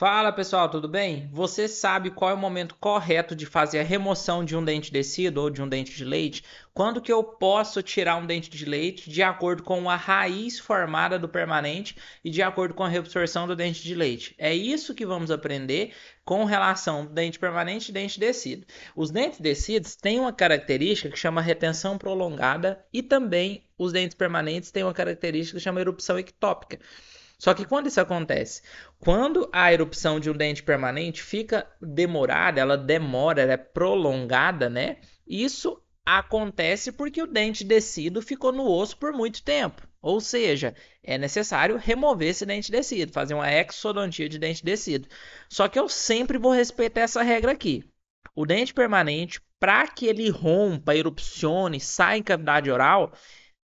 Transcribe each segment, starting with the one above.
Fala pessoal, tudo bem? Você sabe qual é o momento correto de fazer a remoção de um dente descido ou de um dente de leite? Quando que eu posso tirar um dente de leite de acordo com a raiz formada do permanente e de acordo com a reabsorção do dente de leite? É isso que vamos aprender com relação dente permanente e dente descido. Os dentes descidos têm uma característica que chama retenção prolongada e também os dentes permanentes têm uma característica que chama erupção ectópica. Só que quando isso acontece? Quando a erupção de um dente permanente fica demorada, ela demora, ela é prolongada, né? Isso acontece porque o dente descido ficou no osso por muito tempo. Ou seja, é necessário remover esse dente descido, fazer uma exodontia de dente descido. Só que eu sempre vou respeitar essa regra aqui. O dente permanente, para que ele rompa, erupcione, saia em cavidade oral,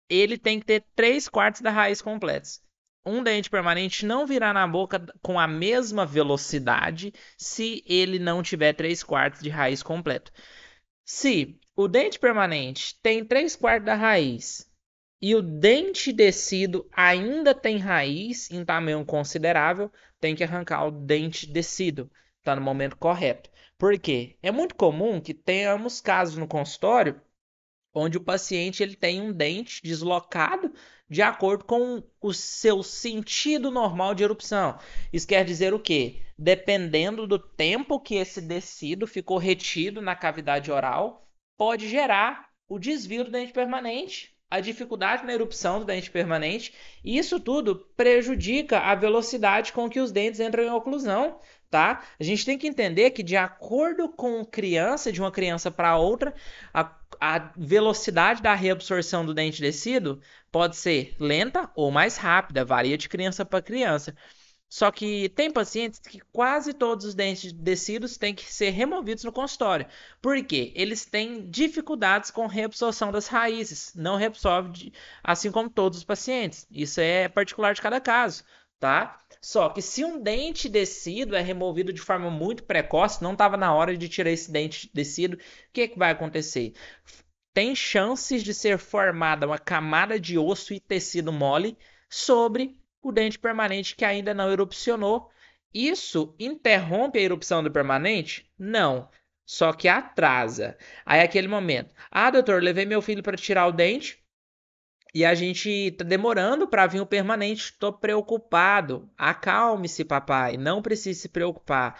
ele tem que ter 3 quartos da raiz completos um dente permanente não virá na boca com a mesma velocidade se ele não tiver 3 quartos de raiz completo. Se o dente permanente tem 3 quartos da raiz e o dente descido ainda tem raiz em tamanho considerável, tem que arrancar o dente descido. Está no momento correto. Por quê? É muito comum que tenhamos casos no consultório onde o paciente ele tem um dente deslocado de acordo com o seu sentido normal de erupção. Isso quer dizer o quê? Dependendo do tempo que esse tecido ficou retido na cavidade oral, pode gerar o desvio do dente permanente, a dificuldade na erupção do dente permanente, e isso tudo prejudica a velocidade com que os dentes entram em oclusão, tá? A gente tem que entender que de acordo com criança, de uma criança para outra, a, a, velocidade da reabsorção do dente descido pode ser lenta ou mais rápida, varia de criança para criança. Só que tem pacientes que quase todos os dentes descidos têm que ser removidos no consultório. Por quê? Eles têm dificuldades com reabsorção das raízes. Não reabsorve, assim como todos os pacientes. Isso é particular de cada caso tá? Só que se um dente descido é removido de forma muito precoce, não estava na hora de tirar esse dente descido, o que, é que vai acontecer? Tem chances de ser formada uma camada de osso e tecido mole sobre o dente permanente que ainda não erupcionou. Isso interrompe a erupção do permanente? Não. Só que atrasa. Aí é aquele momento. Ah, doutor, levei meu filho para tirar o dente e a gente tá demorando para vir o permanente. Tô preocupado. Acalme-se, papai. Não precisa se preocupar.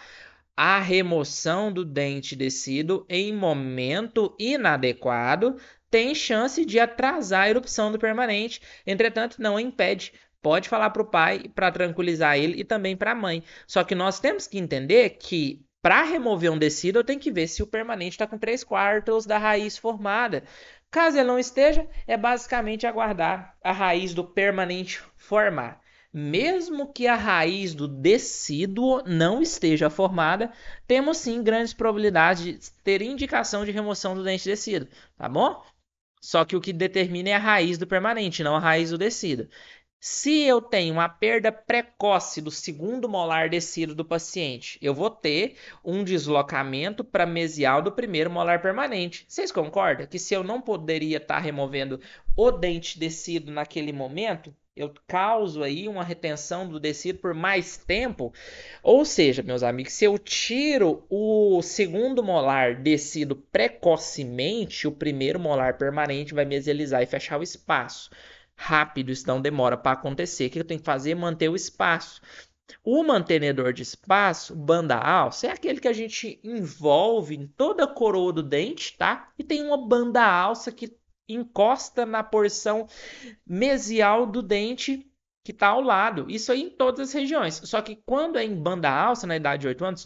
A remoção do dente descido em momento inadequado tem chance de atrasar a erupção do permanente. Entretanto, não impede. Pode falar para o pai para tranquilizar ele e também para a mãe. Só que nós temos que entender que para remover um descido, eu tenho que ver se o permanente está com 3 quartos da raiz formada. Caso ele não esteja, é basicamente aguardar a raiz do permanente formar. Mesmo que a raiz do decíduo não esteja formada, temos sim grandes probabilidades de ter indicação de remoção do dente decíduo, tá bom? Só que o que determina é a raiz do permanente, não a raiz do decíduo. Se eu tenho uma perda precoce do segundo molar descido do paciente, eu vou ter um deslocamento para mesial do primeiro molar permanente. Vocês concordam que se eu não poderia estar tá removendo o dente descido naquele momento, eu causo aí uma retenção do descido por mais tempo? Ou seja, meus amigos, se eu tiro o segundo molar descido precocemente, o primeiro molar permanente vai mesializar e fechar o espaço rápido, isso não demora para acontecer. O que eu tenho que fazer? é Manter o espaço. O mantenedor de espaço, banda alça, é aquele que a gente envolve em toda a coroa do dente, tá? E tem uma banda alça que encosta na porção mesial do dente que está ao lado. Isso aí em todas as regiões. Só que quando é em banda alça, na idade de 8 anos,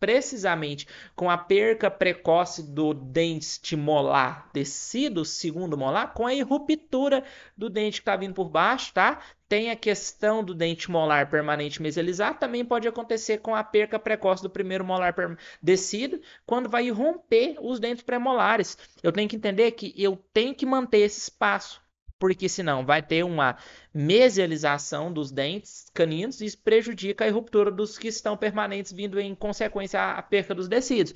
precisamente com a perca precoce do dente molar descido, segundo molar, com a irruptura do dente que está vindo por baixo, tá? Tem a questão do dente molar permanente mesializado, também pode acontecer com a perca precoce do primeiro molar descido, quando vai romper os dentes premolares. Eu tenho que entender que eu tenho que manter esse espaço porque senão vai ter uma mesialização dos dentes caninos e isso prejudica a ruptura dos que estão permanentes, vindo em consequência a perca dos tecidos.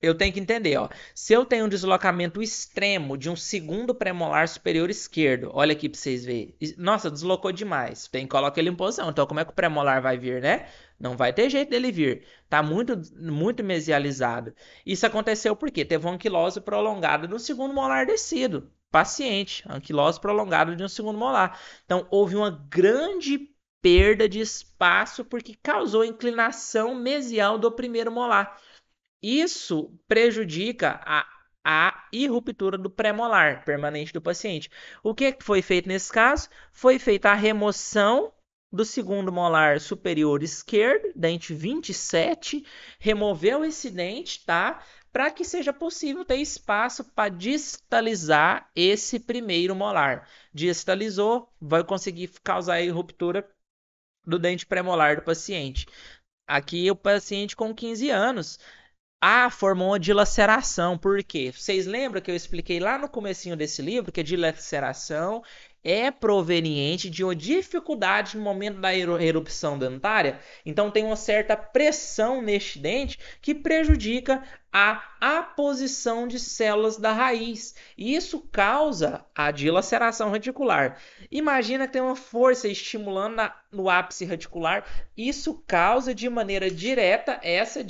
Eu tenho que entender, ó. Se eu tenho um deslocamento extremo de um segundo premolar superior esquerdo, olha aqui para vocês verem. Nossa, deslocou demais. Tem que colocar ele em posição. Então, como é que o premolar vai vir, né? Não vai ter jeito dele vir. Tá muito, muito mesializado. Isso aconteceu porque teve uma anquilose prolongada no segundo molar descido paciente, anquilose prolongada de um segundo molar. Então, houve uma grande perda de espaço porque causou inclinação mesial do primeiro molar. Isso prejudica a a irruptura do pré-molar permanente do paciente. O que foi feito nesse caso? Foi feita a remoção do segundo molar superior esquerdo, dente 27, removeu esse dente, tá? para que seja possível ter espaço para distalizar esse primeiro molar. Distalizou, vai conseguir causar a ruptura do dente pré-molar do paciente. Aqui o paciente com 15 anos, ah, formou uma dilaceração. Por quê? Vocês lembram que eu expliquei lá no comecinho desse livro que a é dilaceração é proveniente de uma dificuldade no momento da erupção dentária. Então tem uma certa pressão neste dente que prejudica a aposição de células da raiz. E isso causa a dilaceração radicular. Imagina que tem uma força estimulando no ápice radicular. Isso causa de maneira direta essa,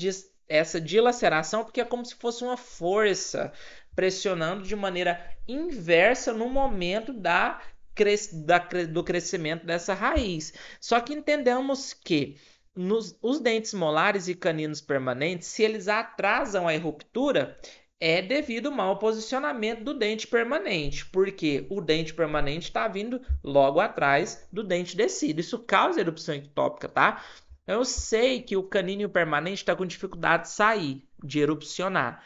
essa dilaceração, porque é como se fosse uma força pressionando de maneira inversa no momento da cres da, do crescimento dessa raiz. Só que entendemos que nos, os dentes molares e caninos permanentes, se eles atrasam a ruptura, é devido ao mau posicionamento do dente permanente, porque o dente permanente está vindo logo atrás do dente descido. Isso causa erupção ectópica, tá? Eu sei que o canino permanente está com dificuldade de sair, de erupcionar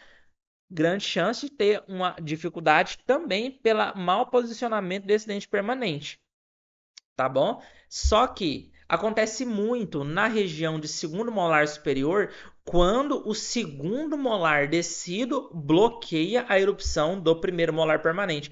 grande chance de ter uma dificuldade também pelo mau posicionamento desse dente permanente. Tá bom? Só que acontece muito na região de segundo molar superior quando o segundo molar descido bloqueia a erupção do primeiro molar permanente.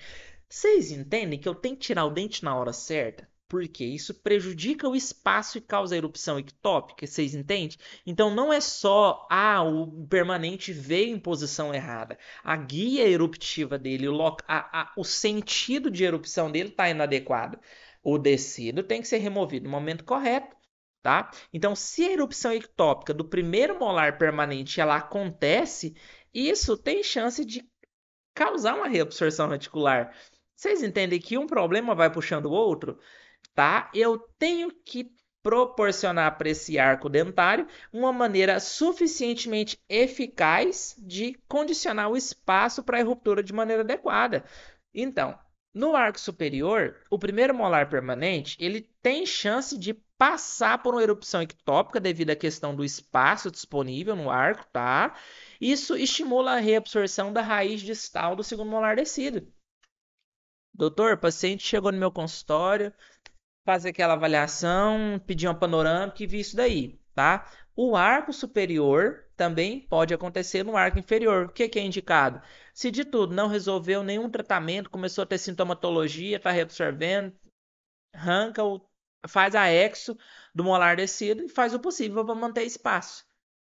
Vocês entendem que eu tenho que tirar o dente na hora certa? porque isso prejudica o espaço e causa erupção ectópica, vocês entendem? Então não é só ah, o permanente veio em posição errada. A guia eruptiva dele, o, a, a, o sentido de erupção dele está inadequado. O descido tem que ser removido no momento correto. Tá? Então, se a erupção ectópica do primeiro molar permanente ela acontece, isso tem chance de causar uma reabsorção reticular. Vocês entendem que um problema vai puxando o outro? tá? Eu tenho que proporcionar para esse arco dentário uma maneira suficientemente eficaz de condicionar o espaço para a ruptura de maneira adequada. Então, no arco superior, o primeiro molar permanente ele tem chance de passar por uma erupção ectópica devido à questão do espaço disponível no arco, tá? Isso estimula a reabsorção da raiz distal do segundo molar descido. Doutor, o paciente chegou no meu consultório, fazer aquela avaliação, pedir uma panorâmica e ver isso daí, tá? O arco superior também pode acontecer no arco inferior. O que, que é indicado? Se de tudo não resolveu nenhum tratamento, começou a ter sintomatologia, está reabsorvendo, arranca o faz a exo do molar descido e faz o possível para manter espaço.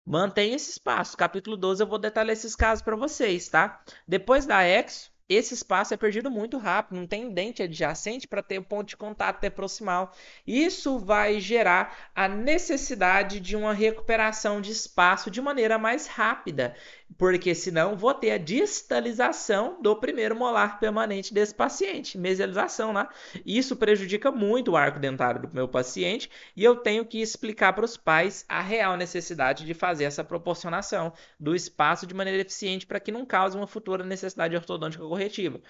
Mantém esse espaço. Capítulo 12 eu vou detalhar esses casos para vocês, tá? Depois da exo, esse espaço é perdido muito rápido, não tem dente adjacente para ter o um ponto de contato até proximal. Isso vai gerar a necessidade de uma recuperação de espaço de maneira mais rápida porque senão vou ter a distalização do primeiro molar permanente desse paciente, mesialização lá. Isso prejudica muito o arco dentário do meu paciente e eu tenho que explicar para os pais a real necessidade de fazer essa proporcionação do espaço de maneira eficiente para que não cause uma futura necessidade ortodôntica corretiva.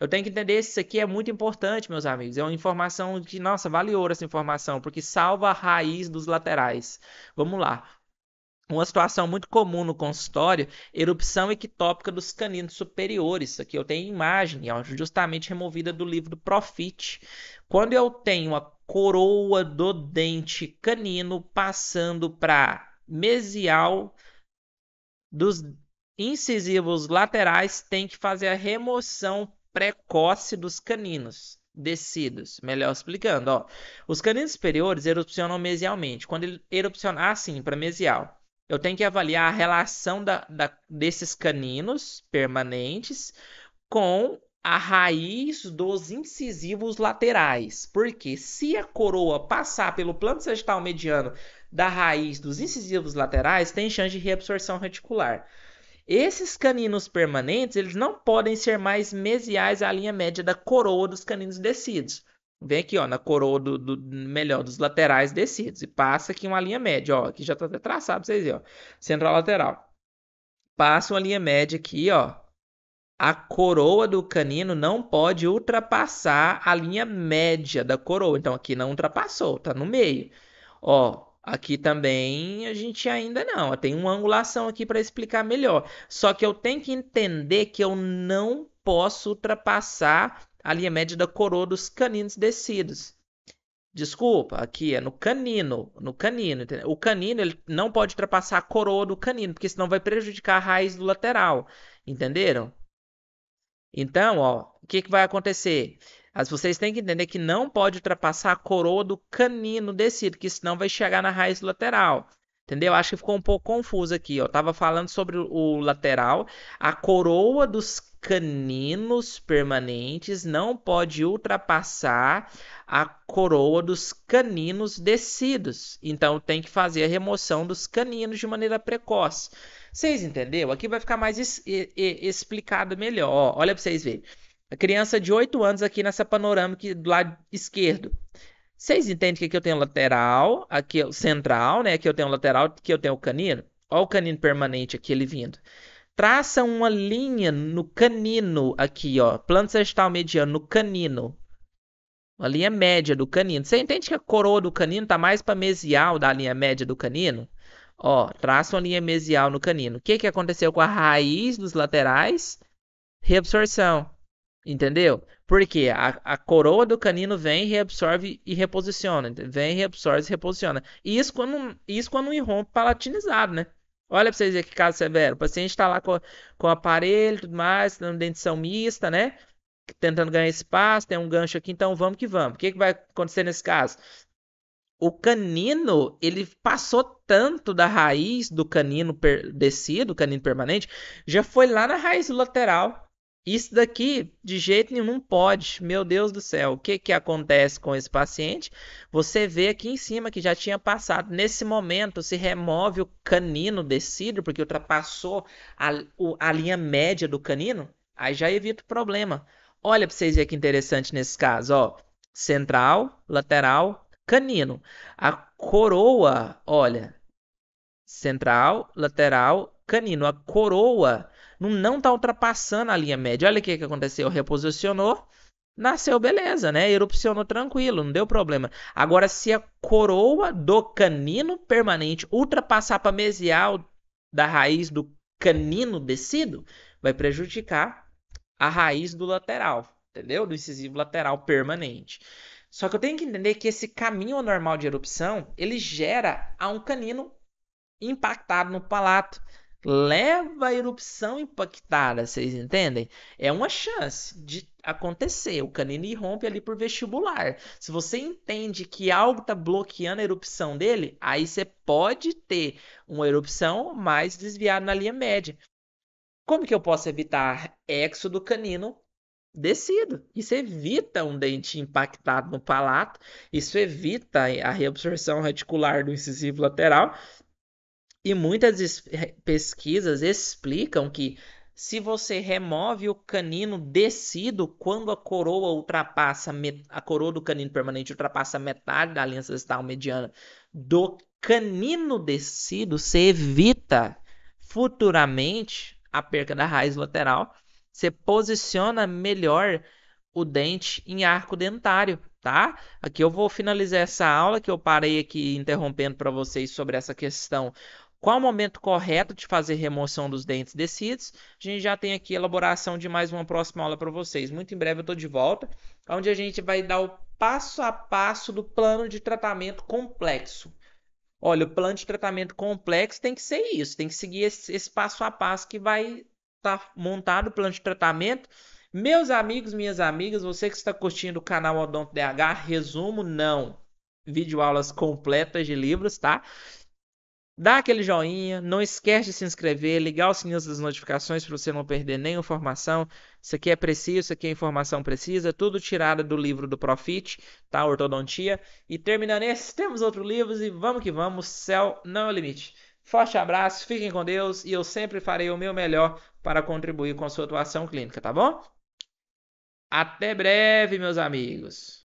Eu tenho que entender isso aqui é muito importante, meus amigos. É uma informação que, nossa, vale ouro essa informação, porque salva a raiz dos laterais. Vamos lá uma situação muito comum no consultório, erupção ectópica dos caninos superiores. Isso aqui eu tenho imagem, é justamente removida do livro do Profit. Quando eu tenho a coroa do dente canino passando para mesial dos incisivos laterais, tem que fazer a remoção precoce dos caninos descidos. Melhor explicando, ó. Os caninos superiores erupcionam mesialmente. Quando ele erupcionar assim para mesial, eu tenho que avaliar a relação da, da, desses caninos permanentes com a raiz dos incisivos laterais. Porque se a coroa passar pelo plano sagital mediano da raiz dos incisivos laterais, tem chance de reabsorção reticular. Esses caninos permanentes, eles não podem ser mais mesiais à linha média da coroa dos caninos descidos. Vem aqui, ó, na coroa do, do, melhor dos laterais descidos e passa aqui uma linha média, ó, aqui já tá até traçado pra vocês verem, ó. Central lateral. Passa uma linha média aqui, ó. A coroa do canino não pode ultrapassar a linha média da coroa. Então aqui não ultrapassou, tá no meio. Ó, aqui também a gente ainda não. Tem uma angulação aqui para explicar melhor. Só que eu tenho que entender que eu não posso ultrapassar a linha média da coroa dos caninos descidos. Desculpa, aqui é no canino, no canino, entendeu? O canino ele não pode ultrapassar a coroa do canino, porque senão vai prejudicar a raiz do lateral, entenderam? Então, ó, o que, que vai acontecer? As, vocês têm que entender que não pode ultrapassar a coroa do canino descido, que senão vai chegar na raiz lateral. Entendeu? Acho que ficou um pouco confuso aqui. Eu tava falando sobre o lateral. A coroa dos caninos permanentes não pode ultrapassar a coroa dos caninos descidos. Então tem que fazer a remoção dos caninos de maneira precoce. Vocês entenderam? Aqui vai ficar mais es explicado melhor. Ó, olha para vocês verem. A criança de 8 anos aqui nessa panorâmica do lado esquerdo. Vocês entendem que aqui eu tenho lateral, aqui é o central, né? Aqui eu tenho lateral, aqui eu tenho o canino. Olha o canino permanente aqui, ele vindo. Traça uma linha no canino aqui, ó. Plano sagital mediano no canino. Uma linha média do canino. Você entende que a coroa do canino está mais para mesial da linha média do canino? Ó, traça uma linha mesial no canino. O que, que aconteceu com a raiz dos laterais? Reabsorção. Entendeu? Porque a, a coroa do canino vem, reabsorve e reposiciona. Vem, reabsorve e reposiciona. E isso quando, isso quando irrompe palatinizado, né? Olha pra vocês aqui que caso severo. O paciente tá lá com, com o aparelho tudo mais, dando tá dentição mista, né? Tentando ganhar espaço, tem um gancho aqui, então vamos que vamos. O que, que vai acontecer nesse caso? O canino, ele passou tanto da raiz do canino per, descido, canino permanente, já foi lá na raiz lateral isso daqui, de jeito nenhum, não pode. Meu Deus do céu, o que, que acontece com esse paciente? Você vê aqui em cima que já tinha passado. Nesse momento, se remove o canino decídio, porque ultrapassou a, a linha média do canino, aí já evita o problema. Olha para vocês verem que interessante nesse caso, ó. Central, lateral, canino. A coroa, olha, central, lateral, canino. A coroa não está ultrapassando a linha média. Olha o que, que aconteceu, reposicionou, nasceu beleza, né? Erupcionou tranquilo, não deu problema. Agora, se a coroa do canino permanente ultrapassar para mesial da raiz do canino descido, vai prejudicar a raiz do lateral, entendeu? Do incisivo lateral permanente. Só que eu tenho que entender que esse caminho normal de erupção, ele gera a um canino impactado no palato leva a erupção impactada, vocês entendem? É uma chance de acontecer. O canino rompe ali por vestibular. Se você entende que algo está bloqueando a erupção dele, aí você pode ter uma erupção mais desviada na linha média. Como que eu posso evitar exo do canino descido. Isso evita um dente impactado no palato, isso evita a reabsorção reticular do incisivo lateral e muitas pesquisas explicam que se você remove o canino descido quando a coroa ultrapassa a coroa do canino permanente ultrapassa metade da linha cestal mediana do canino descido, você evita futuramente a perca da raiz lateral. Você posiciona melhor o dente em arco dentário, tá? Aqui eu vou finalizar essa aula que eu parei aqui interrompendo para vocês sobre essa questão qual o momento correto de fazer remoção dos dentes descidos? A gente já tem aqui a elaboração de mais uma próxima aula para vocês. Muito em breve eu estou de volta, onde a gente vai dar o passo a passo do plano de tratamento complexo. Olha, o plano de tratamento complexo tem que ser isso, tem que seguir esse, esse passo a passo que vai estar tá montado o plano de tratamento. Meus amigos, minhas amigas, você que está curtindo o canal Odonto DH, resumo, não. aulas completas de livros, tá? Dá aquele joinha, não esquece de se inscrever, ligar o sininho das notificações para você não perder nenhuma informação. Isso aqui é preciso, isso aqui é informação precisa, tudo tirada do livro do Profit, tá? Ortodontia. E terminando esse, temos outros livros e vamos que vamos, céu não é o limite. Forte abraço, fiquem com Deus e eu sempre farei o meu melhor para contribuir com a sua atuação clínica, tá bom? Até breve, meus amigos.